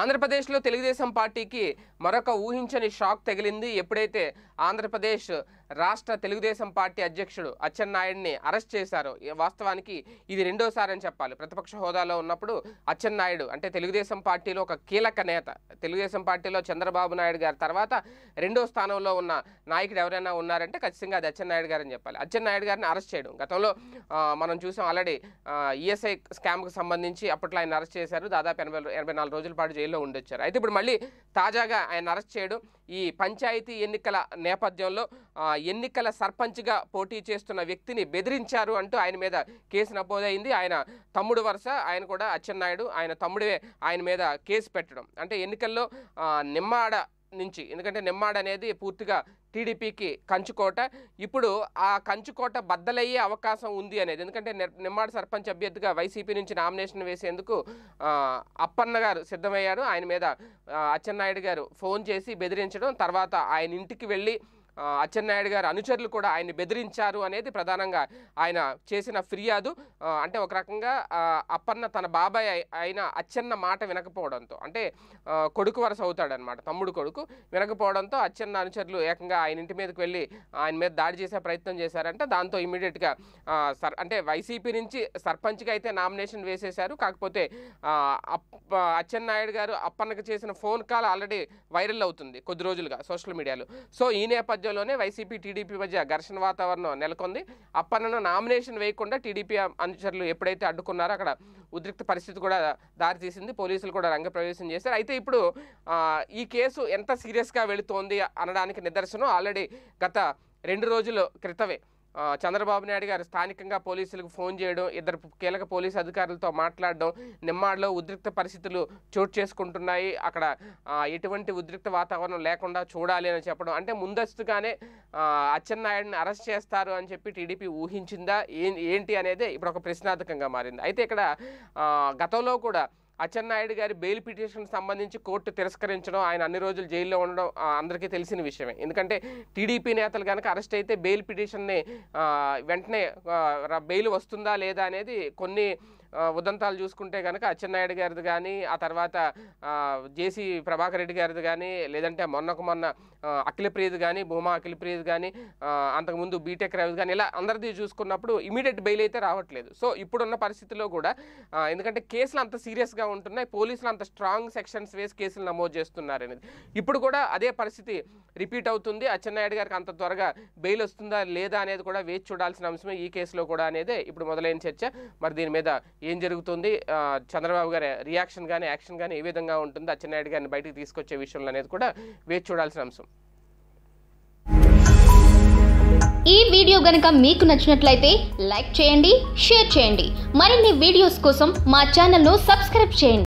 ఆంధ్రప్రదేశ్లో తెలుగుదేశం పార్టీకి మరొక ఊహించని షాక్ తగిలింది ఎప్పుడైతే ఆంధ్రప్రదేశ్ రాష్ట్ర తెలుగుదేశం పార్టీ అధ్యక్షుడు అచ్చెన్నాయుడిని అరెస్ట్ చేశారు వాస్తవానికి ఇది రెండోసారి అని చెప్పాలి ప్రతిపక్ష హోదాలో ఉన్నప్పుడు అచ్చెన్నాయుడు అంటే తెలుగుదేశం పార్టీలో ఒక కీలక నేత తెలుగుదేశం పార్టీలో చంద్రబాబు నాయుడు గారి తర్వాత రెండో స్థానంలో ఉన్న నాయకుడు ఎవరైనా ఉన్నారంటే ఖచ్చితంగా అది అచ్చెన్నాయుడు గారు అని చెప్పాలి అచ్చెన్నాయుడు గారిని అరెస్ట్ చేయడం గతంలో మనం చూసాం ఆల్రెడీ ఈఎస్ఐ స్కామ్కు సంబంధించి అప్పట్లో ఆయన అరెస్ట్ చేశారు దాదాపు ఎనభై ఎనభై నాలుగు రోజుల పాటు జైల్లో ఉండొచ్చారు అయితే ఇప్పుడు మళ్ళీ తాజాగా ఆయన అరెస్ట్ చేయడం ఈ పంచాయతీ ఎన్నికల నేపథ్యంలో ఎన్నికల సర్పంచ్గా పోటీ చేస్తున్న వ్యక్తిని బెదిరించారు అంటూ ఆయన మీద కేసు నమోదైంది ఆయన తమ్ముడు వరుస ఆయన కూడా అచ్చెన్నాయుడు ఆయన తమ్ముడే ఆయన మీద కేసు పెట్టడం అంటే ఎన్నికల్లో నిమ్మాడ నుంచి ఎందుకంటే నిమ్మాడ అనేది పూర్తిగా టీడీపీకి కంచుకోట ఇప్పుడు ఆ కంచుకోట బద్దలయ్యే అవకాశం ఉంది అనేది ఎందుకంటే నిమ్మాడ సర్పంచ్ అభ్యర్థిగా వైసీపీ నుంచి నామినేషన్ వేసేందుకు అప్పన్న గారు సిద్ధమయ్యారు ఆయన మీద అచ్చెన్నాయుడు గారు ఫోన్ చేసి బెదిరించడం తర్వాత ఆయన ఇంటికి వెళ్ళి అచ్చెన్నాయుడు గారు అనుచరులు కూడా ఆయన్ని బెదిరించారు అనేది ప్రధానంగా ఆయన చేసిన ఫిర్యాదు అంటే ఒక రకంగా అప్పన్న తన బాబాయ్ అయిన అచ్చెన్న మాట వినకపోవడంతో అంటే కొడుకు వరస అవుతాడనమాట తమ్ముడు కొడుకు వినకపోవడంతో అచ్చెన్న అనుచరులు ఏకంగా ఆయన ఇంటి మీదకి వెళ్ళి ఆయన మీద దాడి చేసే ప్రయత్నం చేశారంటే దాంతో ఇమీడియట్గా సర్ అంటే వైసీపీ నుంచి సర్పంచ్కి అయితే నామినేషన్ వేసేశారు కాకపోతే అచ్చెన్నాయుడు గారు అప్పన్నకు చేసిన ఫోన్ కాల్ ఆల్రెడీ వైరల్ అవుతుంది కొద్ది రోజులుగా సోషల్ మీడియాలో సో ఈ నేపథ్యంలో మధ్యలోనే వైసీపీ టీడీపీ మధ్య ఘర్షణ వాతావరణం నెలకొంది అప్పన్న నామినేషన్ వేయకుండా టీడీపీ అనుచరులు ఎప్పుడైతే అడ్డుకున్నారో అక్కడ ఉద్రిక్త పరిస్థితి కూడా దారితీసింది పోలీసులు కూడా రంగప్రవేశం చేశారు అయితే ఇప్పుడు ఈ కేసు ఎంత సీరియస్గా వెళుతోంది అనడానికి నిదర్శనం ఆల్రెడీ గత రెండు రోజుల క్రితమే చంద్రబాబు నాయుడు గారు స్థానికంగా పోలీసులకు ఫోన్ చేయడం ఇద్దరు కీలక పోలీసు అధికారులతో మాట్లాడడం నిమ్మాడలో ఉద్రిక్త పరిస్థితులు చోటు చేసుకుంటున్నాయి అక్కడ ఎటువంటి ఉద్రిక్త వాతావరణం లేకుండా చూడాలి అని చెప్పడం అంటే ముందస్తుగానే అచ్చెన్నాయుడిని అరెస్ట్ చేస్తారు అని చెప్పి టీడీపీ ఊహించిందా ఏంటి అనేది ఇప్పుడు ఒక ప్రశ్నార్థకంగా మారింది అయితే ఇక్కడ గతంలో కూడా అచ్చెన్నాయుడు గారి బెయిల్ పిటిషన్ సంబంధించి కోర్టు తిరస్కరించడం ఆయన అన్ని రోజులు జైల్లో ఉండడం అందరికీ తెలిసిన విషయమే ఎందుకంటే టీడీపీ నేతలు కనుక అరెస్ట్ అయితే బెయిల్ పిటిషన్ని వెంటనే బెయిల్ వస్తుందా లేదా అనేది కొన్ని ఉదంతాలు చూసుకుంటే కనుక అచ్చెన్నాయుడు గారిది కానీ ఆ తర్వాత జేసీ ప్రభాకర్ రెడ్డి గారిది కానీ లేదంటే మొన్నకు మొన్న అఖిలప్రియది కానీ భూమా అఖిలప్రియది కానీ అంతకుముందు బీటెక్ రవిది కానీ ఇలా అందరిది చూసుకున్నప్పుడు ఇమీడియట్ బెయిల్ అయితే రావట్లేదు సో ఇప్పుడున్న పరిస్థితిలో కూడా ఎందుకంటే కేసులు అంత సీరియస్గా ఉంటున్నాయి పోలీసులు అంత స్ట్రాంగ్ సెక్షన్స్ వేసి కేసులు నమోదు చేస్తున్నారు అనేది ఇప్పుడు కూడా అదే పరిస్థితి రిపీట్ అవుతుంది అచ్చెన్నాయుడు గారికి అంత త్వరగా బెయిల్ వస్తుందా లేదా అనేది కూడా వేచి చూడాల్సిన అంశమే ఈ కేసులో కూడా అనేది ఇప్పుడు మొదలైన చర్చ మరి దీని మీద ఏం జరుగుతుంది చంద్రబాబు గారి రియాక్షన్ కానీ యాక్షన్ కానీ ఏ విధంగా ఉంటుంది అచ్చెన్నాయుడు గారిని బయటికి తీసుకొచ్చే విషయంలో అనేది కూడా వేచి చూడాల్సిన అంశం ఈ వీడియో గనక మీకు నచ్చినట్లయితే లైక్ చేయండి షేర్ చేయండి మరిన్ని వీడియోస్ కోసం మా ఛానల్ను సబ్స్క్రైబ్ చేయండి